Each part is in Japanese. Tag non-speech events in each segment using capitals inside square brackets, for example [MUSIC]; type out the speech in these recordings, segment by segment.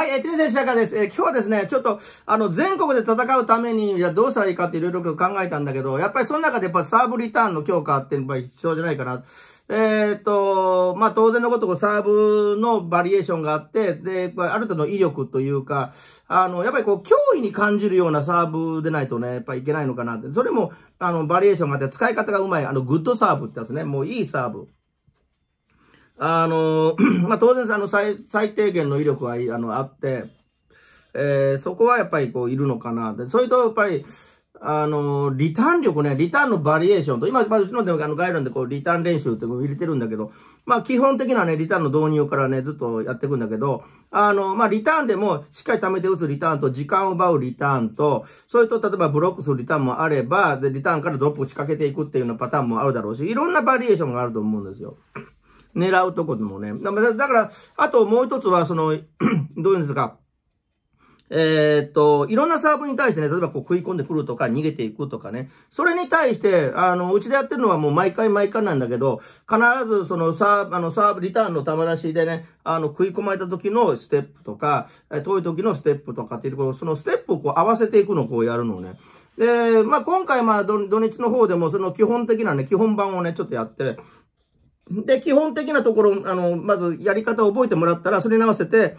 はい、えー、天選釈迦です。えー、今日はですね、ちょっと、あの、全国で戦うために、じゃどうしたらいいかっていろいろ考えたんだけど、やっぱりその中でやっぱサーブリターンの強化ってやっぱり必要じゃないかな。えっ、と、まあ、当然のことこサーブのバリエーションがあって、で、ある程度の威力というか、あの、やっぱりこう、脅威に感じるようなサーブでないとね、やっぱいけないのかなって。それも、あの、バリエーションがあって、使い方がうまい、あの、グッドサーブってやつね、もういいサーブ。あの、[CLEARS THROAT] まあ、当然あの最、最低限の威力は、あの、あって、えー、そこはやっぱりこう、いるのかなで、それと、やっぱり、あの、リターン力ね、リターンのバリエーションと、今、まあ、うちのでもあの概論でこう、リターン練習って入れてるんだけど、まあ、基本的なね、リターンの導入からね、ずっとやっていくんだけど、あの、まあ、リターンでも、しっかり貯めて打つリターンと、時間を奪うリターンと、それと、例えばブロックするリターンもあれば、で、リターンからドロップを仕掛けていくっていうようなパターンもあるだろうし、いろんなバリエーションがあると思うんですよ。狙うとこでもね。だから、あともう一つは、その、[CLEARS THROAT] どういうんですか。えっと、いろんなサーブに対してね、例えばこう食い込んでくるとか逃げていくとかね、それに対して、あの、うちでやってるのはもう毎回毎回なんだけど、必ずそのサーブ、あの、サーブリターンの球出しでね、あの、食い込まれた時のステップとか、遠い時のステップとかっていうところ、そのステップをこう合わせていくのをこうやるのをね。で、まあ今回まあ土日の方でもその基本的なね、基本版をね、ちょっとやって、で、基本的なところ、あの、まずやり方を覚えてもらったら、それに合わせて、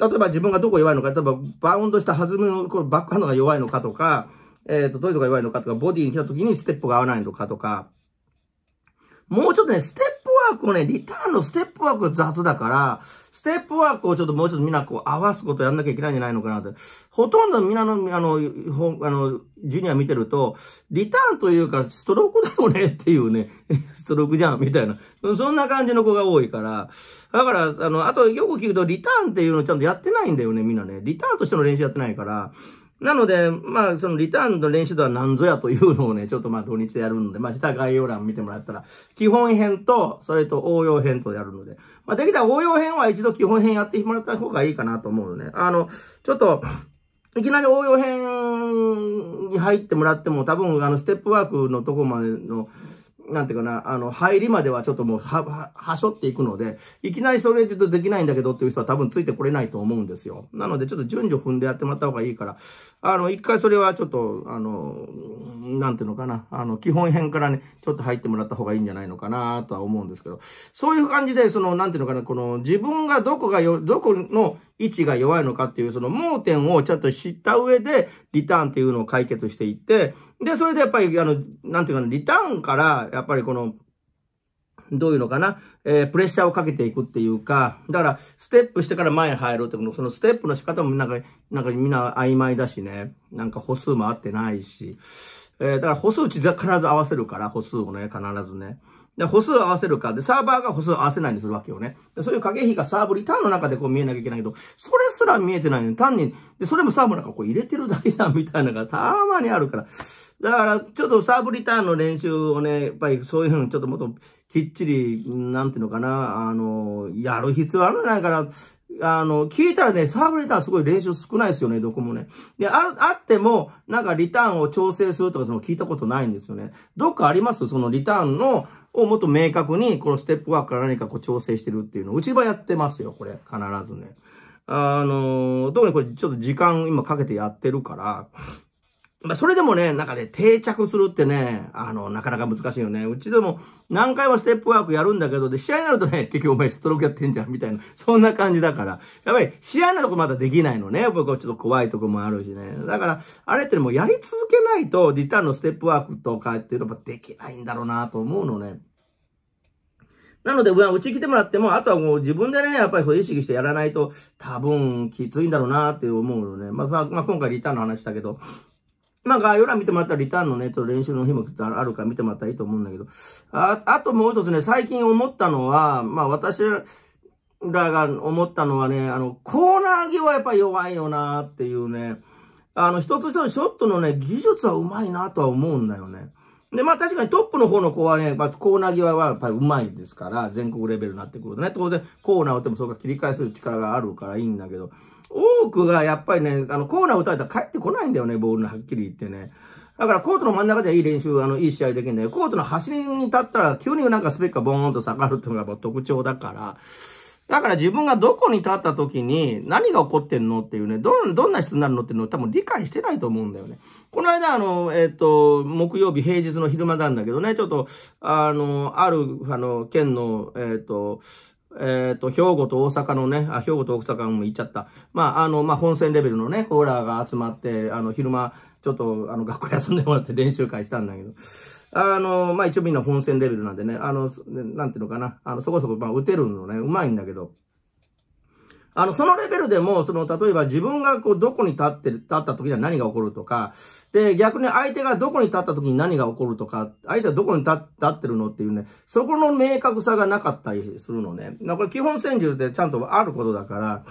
例えば自分がどこ弱いのか、例えばバウンドした弾みの、これバックハンドが弱いのかとか、えっ、ー、と、どういうとこが弱いのかとか、ボディに来た時にステップが合わないのかとか、もうちょっとね、ステップークね、リターンのステップワーク雑だから、ステップワークをちょっともうちょっとみんなこう合わすことやんなきゃいけないんじゃないのかなって。ほとんどみんなの、あの、あの、ジュニア見てると、リターンというか、ストロークだよねっていうね、[LAUGHS] ストロークじゃん、みたいな。そんな感じの子が多いから。だから、あの、あとよく聞くと、リターンっていうのちゃんとやってないんだよね、みんなね。リターンとしての練習やってないから。なので、まあ、そのリターンの練習とは何ぞやというのをね、ちょっとまあ土日でやるんで、まあ下概要欄見てもらったら、基本編と、それと応用編とやるので、まあできたら応用編は一度基本編やってもらった方がいいかなと思うのね。あの、ちょっと、いきなり応用編に入ってもらっても、多分あのステップワークのとこまでの、なんていうかな、あの、入りまではちょっともうは、は、はしょっていくので、いきなりそれちょっとできないんだけどっていう人は多分ついてこれないと思うんですよ。なので、ちょっと順序踏んでやってもらった方がいいから、あの、一回それはちょっと、あの、なんていうのかな、あの、基本編からね、ちょっと入ってもらった方がいいんじゃないのかなとは思うんですけど、そういう感じで、その、なんていうのかな、この、自分がどこがよ、どこの位置が弱いのかっていう、その盲点をちゃんと知った上で、リターンっていうのを解決していって、で、それでやっぱり、あの、なんていうかな、リターンから、やっぱりこの、どういうのかな、えー、プレッシャーをかけていくっていうか、だから、ステップしてから前に入ろうってこと、そのステップの仕方もなんか、なんかみんな曖昧だしね、なんか歩数も合ってないし、えー、だから歩数値必ず合わせるから、歩数をね、必ずね。で、歩数合わせるか。で、サーバーが歩数合わせないにするわけよね。で、そういう掛け引きがサーブリターンの中でこう見えなきゃいけないけど、それすら見えてないのに、単に、で、それもサーブなんかこう入れてるだけじゃんみたいなのがたまにあるから。だから、ちょっとサーブリターンの練習をね、やっぱりそういうのちょっともっときっちり、なんていうのかな、あの、やる必要あるんじゃないかな。あの、聞いたらね、サーブリターンすごい練習少ないですよね、どこもね。で、ああっても、なんかリターンを調整するとか、その聞いたことないんですよね。どっかありますそのリターンの、をもっと明確に、このステップワークから何かこう調整してるっていうの。うちはやってますよ、これ。必ずね。あの、特にこれちょっと時間今かけてやってるから、まあ、それでもね、なんかね、定着するってね、あの、なかなか難しいよね。うちでも何回もステップワークやるんだけど、で、試合になるとね、[LAUGHS] 結局お前ストロークやってんじゃん、みたいな、そんな感じだから。やっぱり、試合のとこまだできないのね。僕はちょっと怖いとこもあるしね。だから、あれってもうやり続けないと、リターンのステップワークとかっていうのはできないんだろうなと思うのね。なので、うち来てもらっても、あとはもう自分でね、やっぱり意識してやらないと、多分きついんだろうなって思うのね。まあ、まあ、今回リターンの話だけど、まあ概要欄見てもらったらリターンのね、と練習の日もあるから見てもらったらいいと思うんだけど。あ、あともう一つね、最近思ったのは、まあ私らが思ったのはね、あの、コーナー際やっぱ弱いよなっていうね。あの、一つ一つショットのね、技術は上手いなとは思うんだよね。で、まあ確かにトップの方の子はね、まあ、コーナー際はやっぱりうまいですから、全国レベルになってくるとね、当然コーナー打ってもそこか切り返す力があるからいいんだけど、多くがやっぱりね、あのコーナー打たれたら帰ってこないんだよね、ボールにはっきり言ってね。だからコートの真ん中ではいい練習、あの、いい試合できるんだよ。コートの端に立ったら急になんかスペックがボーンと下がるっていうのが特徴だから、だから自分がどこに立った時に何が起こってんのっていうね、どん、どんな質になるのっていうのを多分理解してないと思うんだよね。この間あの、えっ、ー、と、木曜日平日の昼間なんだけどね、ちょっと、あの、ある、あの、県の、えっ、ー、と、えっ、ー、と、兵庫と大阪のね、あ、兵庫と大阪も行っちゃった。まあ、あの、まあ、本戦レベルのね、ホーラーが集まって、あの、昼間、ちょっと、あの、学校休んでもらって練習会したんだけど。あの、まあ、一応みんな本戦レベルなんでね、あの、なんていうのかな、あの、そこそこ、まあ、打てるのね、うまいんだけど、あの、そのレベルでも、その、例えば自分がこう、どこに立ってる、立った時には何が起こるとか、で、逆に相手がどこに立った時に何が起こるとか、相手はどこに立ってるのっていうね、そこの明確さがなかったりするのね。これ基本戦術でちゃんとあることだから、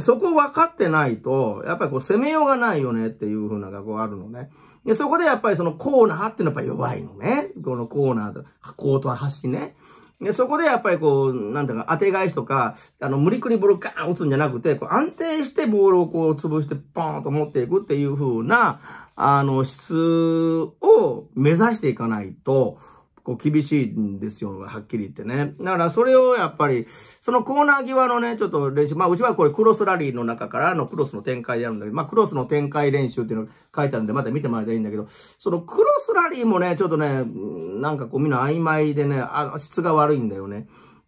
そこ分かってないと、やっぱりこう攻めようがないよねっていう風な学校があるのね。で、そこでやっぱりそのコーナーっていうのはやっぱ弱いのね。このコーナーと、コートは端ね。で、そこでやっぱりこう、なんだか、当て返しとか、あの、無理くりボールガーン打つんじゃなくて、こう安定してボールをこう潰して、ポーンと持っていくっていう風な、あの、質を目指していかないと、こう厳しいんですよ、はっきり言ってね。だからそれをやっぱり、そのコーナー際のね、ちょっと練習、まあうちはこれクロスラリーの中からのクロスの展開であるんだけど、まあクロスの展開練習っていうの書いてあるんで、また見てもらいたいんだけど、そのクロスラリーもね、ちょっとね、なんかこうみんな曖昧でね、あ質が悪いんだよね。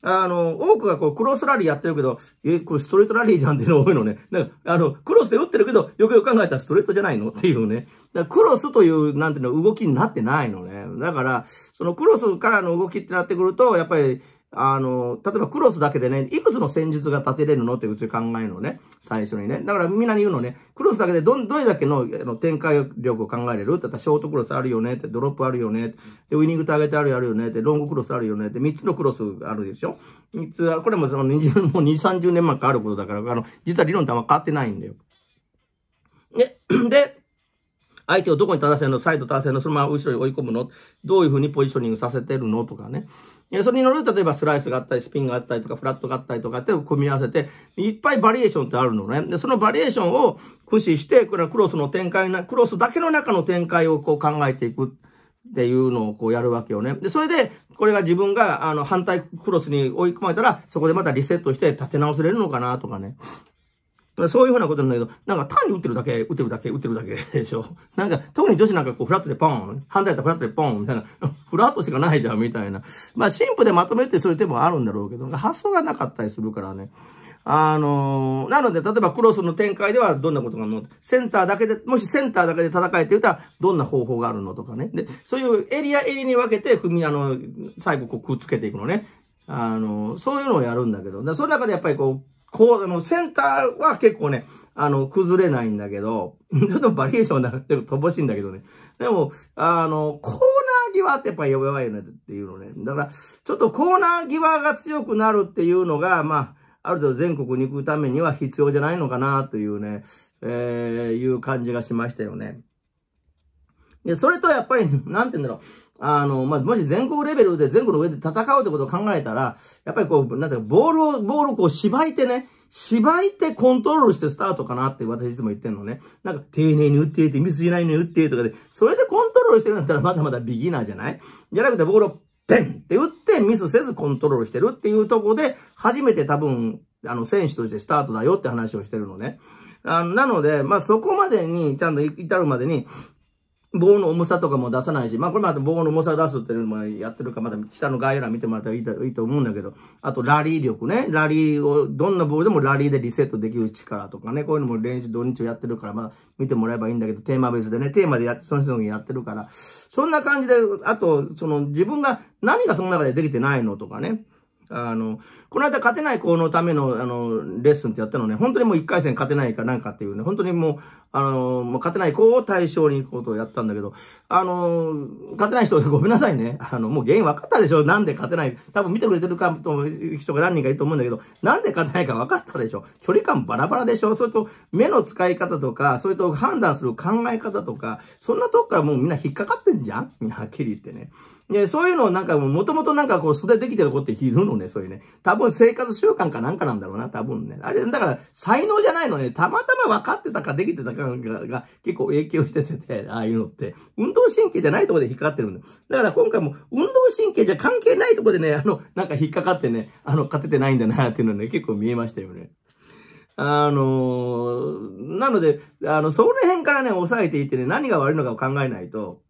あの、多くがこう、クロスラリーやってるけど、え、これストレートラリーじゃんっていうの多いのね。なんか、あの、クロスで打ってるけど、よくよく考えたらストレートじゃないのっていうね。だクロスという、なんていうの、動きになってないのね。だから、そのクロスからの動きってなってくると、やっぱり、あの、例えばクロスだけでね、いくつの戦術が立てれるのってうち考えるのね、最初にね。だからみんなに言うのね、クロスだけでど、どれだけのの展開力を考えれるって言ったらショートクロスあるよねって、ドロップあるよねって、でウィニングターゲットあるよあるよねって、ロングクロスあるよねって、3つのクロスあるでしょ ?3 つは、これもその20、もう2、30年前からあることだから、あの、実は理論とあんま変わってないんだよ。で、[CLEARS THROAT] で、相手をどこに立たせるのサイド立たせるのそのまま後ろに追い込むのどういうふうにポジショニングさせてるのとかね。それに乗る、例えばスライスがあったり、スピンがあったりとか、フラットがあったりとかって組み合わせて、いっぱいバリエーションってあるのね。で、そのバリエーションを駆使して、クロスの展開な、クロスだけの中の展開をこう考えていく。っていうのをこうやるわけよね。で、それで、これが自分が、あの、反対クロスに追い込まれたら、そこでまたリセットして立て直せれるのかなとかね。そういうふうなことなんだけど、なんか単に打ってるだけ、打ってるだけ、打ってるだけでしょ。[LAUGHS] なんか、特に女子なんかこう、フラットでポン、反対だったらフラットでポン、みたいな、[LAUGHS] フラットしかないじゃん、みたいな。まあ、シンプでまとめてそういう手もあるんだろうけど、発想がなかったりするからね。あのー、なので、例えばクロスの展開ではどんなことがあるのセンターだけで、もしセンターだけで戦えって言ったら、どんな方法があるのとかね。で、そういうエリア、エリアに分けて、組み、あの、最後こうくっつけていくのね。あのー、そういうのをやるんだけど、その中でやっぱりこう、こう、あの、センターは結構ね、あの、崩れないんだけど、[LAUGHS] ちょっとバリエーションになると乏しいんだけどね。でも、あの、コーナー際ってやっぱ弱いよねっていうのね。だから、ちょっとコーナー際が強くなるっていうのが、まあ、ある程度全国に行くためには必要じゃないのかなというね、えー、いう感じがしましたよね。で、それとやっぱり、なんて言うんだろう。あの、まあ、もし全国レベルで、全国の上で戦うってことを考えたら、やっぱりこう、なんていうか、ボールを、ボールをこう、縛いてね、縛いてコントロールしてスタートかなって私いつも言ってんのね。なんか、丁寧に打っていて、ミスしないように打ってとかで、それでコントロールしてるんだったらまだまだビギナーじゃないじゃなくて、ボールをペンって打って、ミスせずコントロールしてるっていうとこで、初めて多分、あの、選手としてスタートだよって話をしてるのね。あなので、まあ、そこまでに、ちゃんと至るまでに、棒の重さとかも出さないし、まあこれまた棒の重さ出すっていうのもやってるから、また下の概要欄見てもらったらいいと思うんだけど、あとラリー力ね、ラリーを、どんな棒でもラリーでリセットできる力とかね、こういうのも練習土日をやってるから、まあ見てもらえばいいんだけど、テーマ別でね、テーマでやって、その人のやってるから、そんな感じで、あと、その自分が何がその中でできてないのとかね、あの、この間勝てない子のための、あの、レッスンってやったのね、本当にもう1回戦勝てないかなんかっていうね、本当にもう、あの、もう勝てない子を対象にことをやったんだけど、あの、勝てない人 [LAUGHS] ごめんなさいね。あの、もう原因分かったでしょなんで勝てない。多分見てくれてるかと人が何人かいると思うんだけど、なんで勝てないか分かったでしょ距離感バラバラでしょそれと、目の使い方とか、それと判断する考え方とか、そんなとこからもうみんな引っかかってんじゃんはっきり言ってね。で、そういうのをなんか、もともとなんかこう、素でできてる子っているのね、そういうね。多分生活習慣かなんかなんだろうな、多分ね。あれ、だから、才能じゃないのね。たまたま分かってたかできてたかが結構影響しててて、ああいうのって。運動神経じゃないとこで引っかかってるんだよ。だから今回も、運動神経じゃ関係ないとこでね、あの、なんか引っかかってね、あの、勝ててないんだな、っていうのね、結構見えましたよね。あのー、なので、あの、その辺からね、抑えていってね、何が悪いのかを考えないと。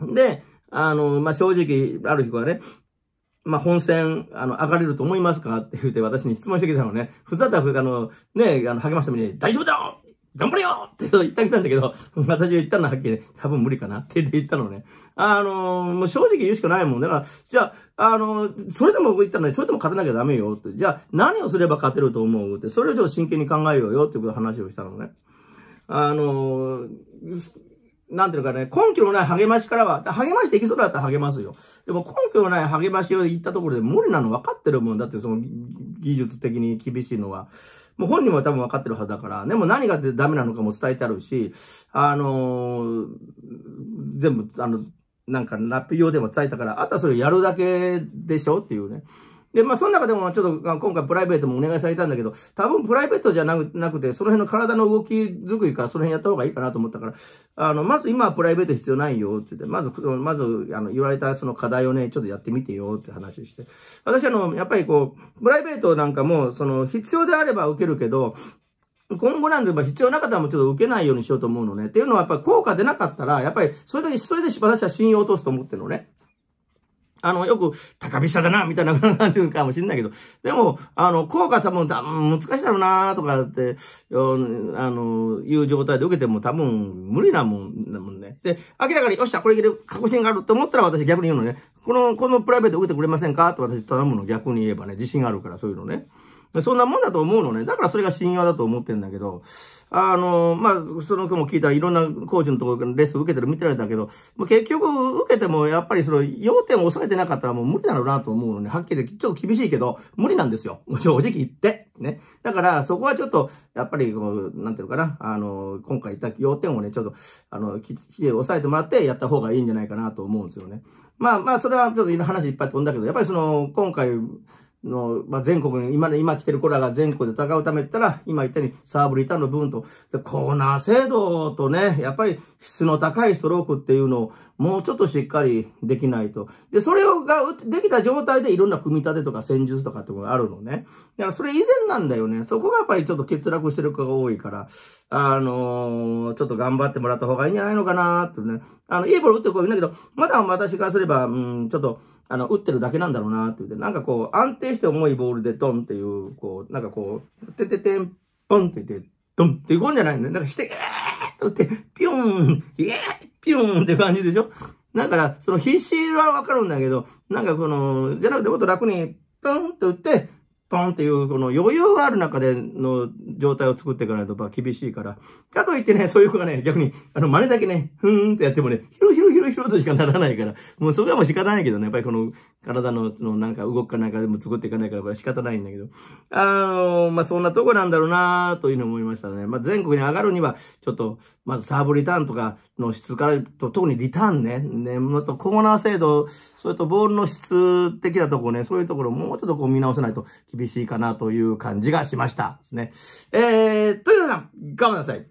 で、あの、まあ、正直、ある日はね、まあ、本戦、あの、上がれると思いますかって言って私に質問してきたのね、ふざたふ、あの、ね、あの、励ましたみに、大丈夫だよ頑張れよって言ってきたんだけど、私は言ったのははっきり、多分無理かなって言って言ったのね。あの、もう正直言うしかないもん。だから、じゃあ、あの、それでも言ったのに、それでも勝てなきゃダメよって。じゃあ、何をすれば勝てると思うって、それをちょっと真剣に考えようよっていうこと話をしたのね。あの、なんていうかね、根拠のない励ましからは、励ましていきそうだったら励ますよ。でも根拠のない励ましを言ったところで無理なの分かってるもんだって、その技術的に厳しいのは。もう本人は多分分かってるはずだから、でも何がダメなのかも伝えてあるし、あのー、全部、あの、なんか、ラップ用でも伝えたから、あとはそれやるだけでしょっていうね。で、まあ、その中でもちょっと今回プライベートもお願いされたんだけど、多分プライベートじゃなくて、その辺の体の動き作りからその辺やった方がいいかなと思ったから、あの、まず今はプライベート必要ないよって言って、まず、まず、あの、言われたその課題をね、ちょっとやってみてよって話して。私あの、やっぱりこう、プライベートなんかも、その、必要であれば受けるけど、今後なんで、必要な方もちょっと受けないようにしようと思うのね。っていうのは、やっぱり効果出なかったら、やっぱり、それで、それで私は信用を落とすと思ってるのね。あの、よく、高飛車だな、みたいな感じかもしんないけど、でも、あの、効果多分、多難しいだろうな、とかって、あの、いう状態で受けても多分、無理なもん、だもんね。で、明らかに、よっしゃ、これ入れる確信があると思ったら私逆に言うのね、この、このプライベート受けてくれませんかと私頼むの逆に言えばね、自信があるから、そういうのね。そんなもんだと思うのね。だからそれが信用だと思ってんだけど、あの、まあ、その子も聞いたらいろんなコーチのところレッスン受けてる見てられだけど、結局受けてもやっぱりその要点を抑えてなかったらもう無理だろうなと思うのね。はっきり言ってちょっと厳しいけど、無理なんですよ。正直言って。ね。だからそこはちょっと、やっぱりこう、なんていうのかな、あの、今回言った要点をね、ちょっと、あの、きっちり抑えてもらってやった方がいいんじゃないかなと思うんですよね。まあまあ、それはちょっと話いっぱい飛んだけど、やっぱりその、今回、の、まあ、全国に、今ね、今来てる子らが全国で戦うためったら、今言ったようにサーブリターンの分と、でコーナー制度とね、やっぱり質の高いストロークっていうのを、もうちょっとしっかりできないと。で、それをが、できた状態でいろんな組み立てとか戦術とかってものがあるのね。だからそれ以前なんだよね。そこがやっぱりちょっと欠落してる子が多いから、あのー、ちょっと頑張ってもらった方がいいんじゃないのかなってね。あの、いいボール打ってこいんだけど、まだ私からすれば、うん、ちょっと、あの、打ってるだけなんだろうなって言って、なんかこう、安定して重いボールでドンっていう、こう、なんかこう、てててん、ポンって言って、ドンっていくんじゃないのなんかして、えーって打って、ピューン、えーピューンって感じでしょだから、その必死はわかるんだけど、なんかこの、じゃなくてもっと楽に、ポンって打って、ポンっていう、この余裕がある中での状態を作っていかないとあ厳しいから。かといってね、そういう子がね、逆に、あの、真似だけね、ふーんってやってもね、ひろひろひろひろとしかならないから、もうそれはもう仕方ないけどね、やっぱりこの体の、のなんか動くかなんかでも作っていかないから仕方ないんだけど。あの、まあ、そんなとこなんだろうなというのを思いましたね。まあ、全国に上がるには、ちょっと、まずサーブリターンとかの質からと、特にリターンね、ね、まコーナー制度、それとボールの質的なところね、そういうところもうちょっとこう見直せないと厳しいかなという感じがしました。ですね。えー、というのが、な、頑張んなさい。